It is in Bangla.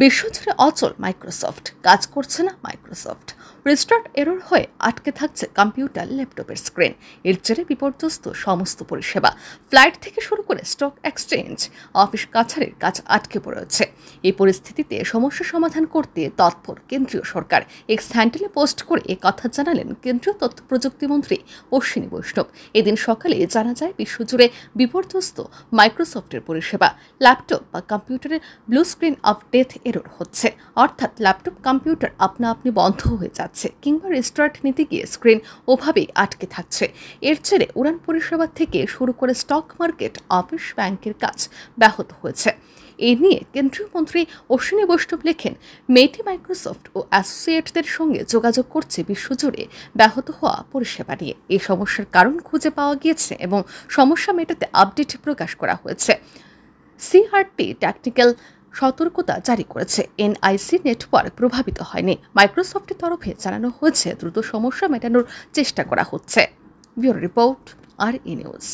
বিশ্বজুড়ে অচল মাইক্রোসফট কাজ করছে না মাইক্রোসফট রেস্টার্ট এরর হয়ে আটকে থাকছে কম্পিউটার ল্যাপটপের স্ক্রিন এর জেরে বিপর্যস্ত সমস্ত পরিষেবা ফ্লাইট থেকে শুরু করে স্টক এক্সচেঞ্জ অফিস কাছারির কাজ আটকে পড়েছে এই পরিস্থিতিতে সমস্যা সমাধান করতে তৎপর কেন্দ্রীয় সরকার এক্স হ্যান্ডেলে পোস্ট করে এ কথা জানালেন কেন্দ্রীয় তথ্য প্রযুক্তি মন্ত্রী অশ্বিনী বৈষ্ণব এদিন সকালে জানা যায় বিশ্বজুড়ে বিপর্যস্ত মাইক্রোসফটের পরিষেবা ল্যাপটপ বা কম্পিউটারের blue screen of death error হচ্ছে অর্থাৎ ল্যাপটপ কম্পিউটার আপনা আপনি বন্ধ হয়ে যাচ্ছে কিংবা রেস্টার্ট নিতে গিয়ে স্ক্রিন ওভাবেই আটকে থাকছে এর ছেড়ে উড়ান পরিষেবা থেকে শুরু করে স্টক মার্কেট অফিস ব্যাংকের কাজ ব্যাহত হয়েছে এ নিয়ে কেন্দ্রীয় মন্ত্রী অশ্বিনী বৈষ্ণব লেখেন মেটি মাইক্রোসফট ও অ্যাসোসিয়েটদের সঙ্গে যোগাযোগ করছে বিশ্বজুড়ে ব্যাহত হওয়া পরিষেবা নিয়ে এই সমস্যার কারণ খুঁজে পাওয়া গিয়েছে এবং সমস্যা মেটাতে আপডেট প্রকাশ করা হয়েছে সিআরটি ট্যাকটিক্যাল সতর্কতা জারি করেছে এনআইসি নেটওয়ার্ক প্রভাবিত হয়নি মাইক্রোসফটের তরফে জানানো হয়েছে দ্রুত সমস্যা মেটানোর চেষ্টা করা হচ্ছে ব্যুরো রিপোর্ট আর ই নিউজ